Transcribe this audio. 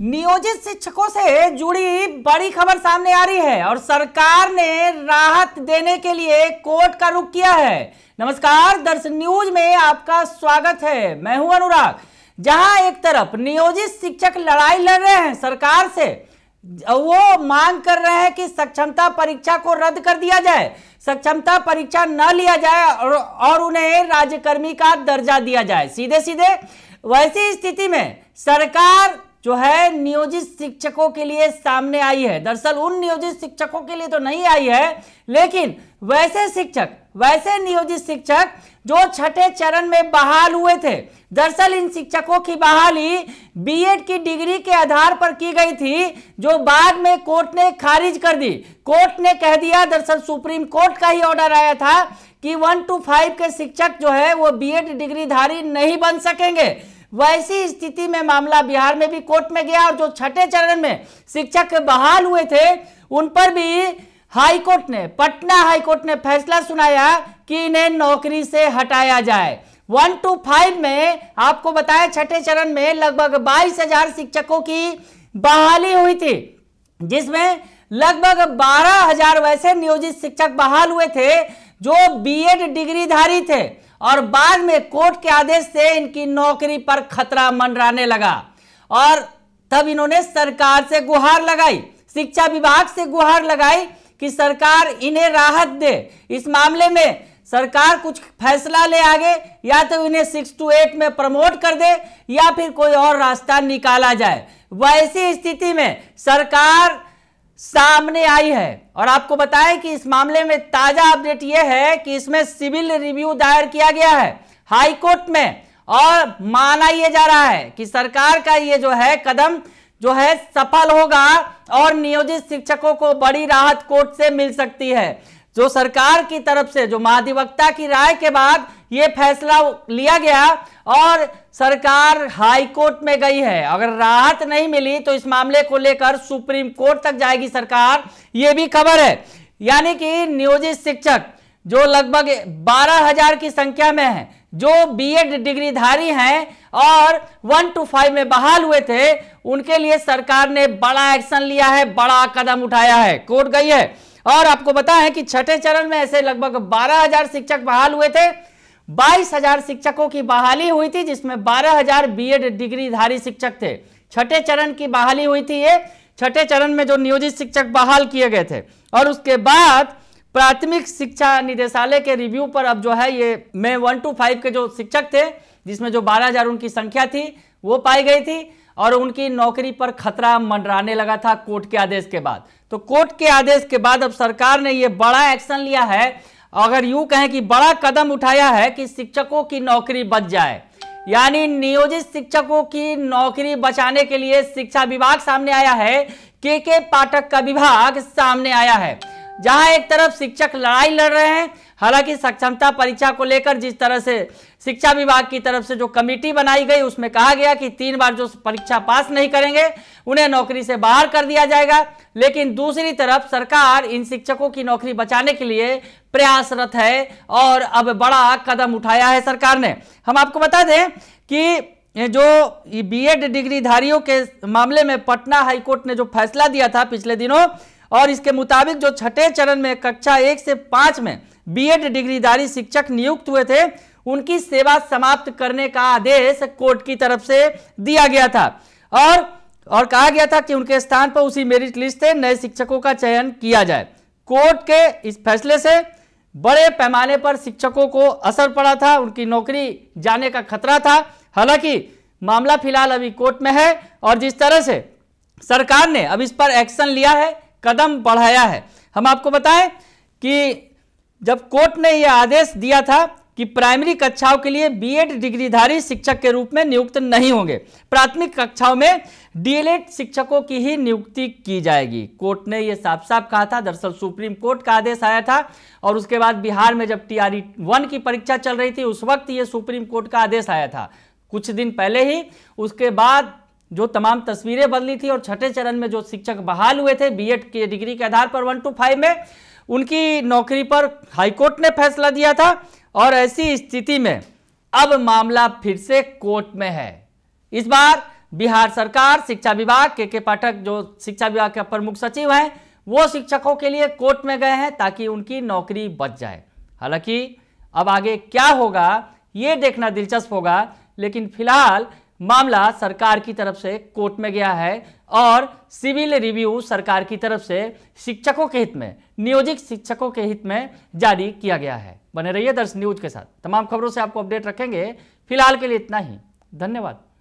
नियोजित शिक्षकों से जुड़ी बड़ी खबर सामने आ रही है और सरकार ने राहत देने के लिए कोर्ट का रुख किया है नमस्कार दर्शन न्यूज में आपका स्वागत है मैं हूं अनुराग जहां एक तरफ नियोजित शिक्षक लड़ाई लड़ रहे हैं सरकार से वो मांग कर रहे हैं कि सक्षमता परीक्षा को रद्द कर दिया जाए सक्षमता परीक्षा न लिया जाए और, और उन्हें राज्यकर्मी का दर्जा दिया जाए सीधे सीधे वैसी स्थिति में सरकार जो है नियोजित शिक्षकों के लिए सामने आई है दरअसल उन नियोजित शिक्षकों के लिए तो नहीं आई है लेकिन वैसे शिक्षक वैसे नियोजित शिक्षक जो छठे चरण में बहाल हुए थे दरअसल इन शिक्षकों की बहाली बीएड की डिग्री के आधार पर की गई थी जो बाद में कोर्ट ने खारिज कर दी कोर्ट ने कह दिया दरअसल सुप्रीम कोर्ट का ही ऑर्डर आया था कि वन टू फाइव के शिक्षक जो है वो बीएड डिग्रीधारी नहीं बन सकेंगे वैसी स्थिति में मामला बिहार में भी कोर्ट में गया और जो छठे चरण में शिक्षक बहाल हुए थे उन पर भी हाईकोर्ट ने पटना हाईकोर्ट ने फैसला सुनाया कि इन्हें नौकरी से हटाया जाए वन टू फाइव में आपको बताया छठे चरण में लगभग बाईस हजार शिक्षकों की बहाली हुई थी जिसमें लगभग बारह हजार वैसे नियोजित शिक्षक बहाल हुए थे जो बीएड डिग्रीधारी थे और बाद में कोर्ट के आदेश से इनकी नौकरी पर खतरा मंडराने लगा और तब इन्होंने सरकार से गुहार लगाई शिक्षा विभाग से गुहार लगाई कि सरकार इन्हें राहत दे इस मामले में सरकार कुछ फैसला ले आगे या तो इन्हें सिक्स टू एट में प्रमोट कर दे या फिर कोई और रास्ता निकाला जाए वैसी स्थिति में सरकार सामने आई है और आपको बताएं कि इस मामले में ताजा अपडेट यह है कि इसमें सिविल रिव्यू दायर किया गया है हाई कोर्ट में और माना यह जा रहा है कि सरकार का ये जो है कदम जो है सफल होगा और नियोजित शिक्षकों को बड़ी राहत कोर्ट से मिल सकती है जो सरकार की तरफ से जो महाधिवक्ता की राय के बाद ये फैसला लिया गया और सरकार हाई कोर्ट में गई है अगर राहत नहीं मिली तो इस मामले को लेकर सुप्रीम कोर्ट तक जाएगी सरकार ये भी खबर है यानी कि नियोजित शिक्षक जो लगभग बारह हजार की संख्या में है जो बीएड डिग्रीधारी हैं और वन टू फाइव में बहाल हुए थे उनके लिए सरकार ने बड़ा एक्शन लिया है बड़ा कदम उठाया है कोर्ट गई है और आपको बताएं कि छठे चरण में ऐसे लगभग बारह हजार शिक्षक बहाल हुए थे 22,000 शिक्षकों की बहाली हुई थी जिसमें 12,000 एड डिग्रीधारी शिक्षक थे छठे चरण की बहाली हुई थी ये छठे चरण में जो नियोजित शिक्षक बहाल किए गए थे और उसके बाद प्राथमिक शिक्षा निदेशालय के रिव्यू पर अब जो है ये मे वन टू फाइव के जो शिक्षक थे जिसमें जो बारह हजार उनकी संख्या थी वो पाई गई थी और उनकी नौकरी पर खतरा मंडराने लगा था कोर्ट के आदेश के बाद तो कोर्ट के आदेश के बाद अब सरकार ने ये बड़ा एक्शन लिया है अगर यूं कहें कि बड़ा कदम उठाया है कि शिक्षकों की नौकरी बच जाए यानी नियोजित शिक्षकों की नौकरी बचाने के लिए शिक्षा विभाग सामने आया है के के पाठक का विभाग सामने आया है जहां एक तरफ शिक्षक लड़ाई लड़ रहे हैं हालांकि सक्षमता परीक्षा को लेकर जिस तरह से शिक्षा विभाग की तरफ से जो कमेटी बनाई गई उसमें कहा गया कि तीन बार जो परीक्षा पास नहीं करेंगे उन्हें नौकरी से बाहर कर दिया जाएगा लेकिन दूसरी तरफ सरकार इन शिक्षकों की नौकरी बचाने के लिए प्रयासरत है और अब बड़ा कदम उठाया है सरकार ने हम आपको बता दें कि जो बी एड डिग्रीधारियों के मामले में पटना हाईकोर्ट ने जो फैसला दिया था पिछले दिनों और इसके मुताबिक जो छठे चरण में कक्षा एक से पाँच में बीएड डिग्रीधारी शिक्षक नियुक्त हुए थे उनकी सेवा समाप्त करने का आदेश कोर्ट की तरफ से दिया गया था और और कहा गया था कि उनके स्थान पर उसी मेरिट लिस्ट से नए शिक्षकों का चयन किया जाए कोर्ट के इस फैसले से बड़े पैमाने पर शिक्षकों को असर पड़ा था उनकी नौकरी जाने का खतरा था हालांकि मामला फिलहाल अभी कोर्ट में है और जिस तरह से सरकार ने अब इस पर एक्शन लिया है कदम बढ़ाया है हम आपको बताएं कि जब कोर्ट ने यह आदेश दिया था कि प्राइमरी कक्षाओं के लिए बीएड डिग्रीधारी शिक्षक के रूप में नियुक्त नहीं होंगे प्राथमिक कक्षाओं में डीएलएड शिक्षकों की ही नियुक्ति की जाएगी कोर्ट ने यह साफ साफ कहा था दरअसल सुप्रीम कोर्ट का आदेश आया था और उसके बाद बिहार में जब टीआरई e वन की परीक्षा चल रही थी उस वक्त यह सुप्रीम कोर्ट का आदेश आया था कुछ दिन पहले ही उसके बाद जो तमाम तस्वीरें बदली थी और छठे चरण में जो शिक्षक बहाल हुए थे बी के डिग्री के आधार पर वन टू फाइव में उनकी नौकरी पर हाईकोर्ट ने फैसला दिया था और ऐसी स्थिति में अब मामला फिर से कोर्ट में है इस बार बिहार सरकार शिक्षा विभाग के के पाठक जो शिक्षा विभाग के प्रमुख सचिव हैं वो शिक्षकों के लिए कोर्ट में गए हैं ताकि उनकी नौकरी बच जाए हालांकि अब आगे क्या होगा ये देखना दिलचस्प होगा लेकिन फिलहाल मामला सरकार की तरफ से कोर्ट में गया है और सिविल रिव्यू सरकार की तरफ से शिक्षकों के हित में नियोजित शिक्षकों के हित में जारी किया गया है बने रहिए दर्श न्यूज के साथ तमाम खबरों से आपको अपडेट रखेंगे फिलहाल के लिए इतना ही धन्यवाद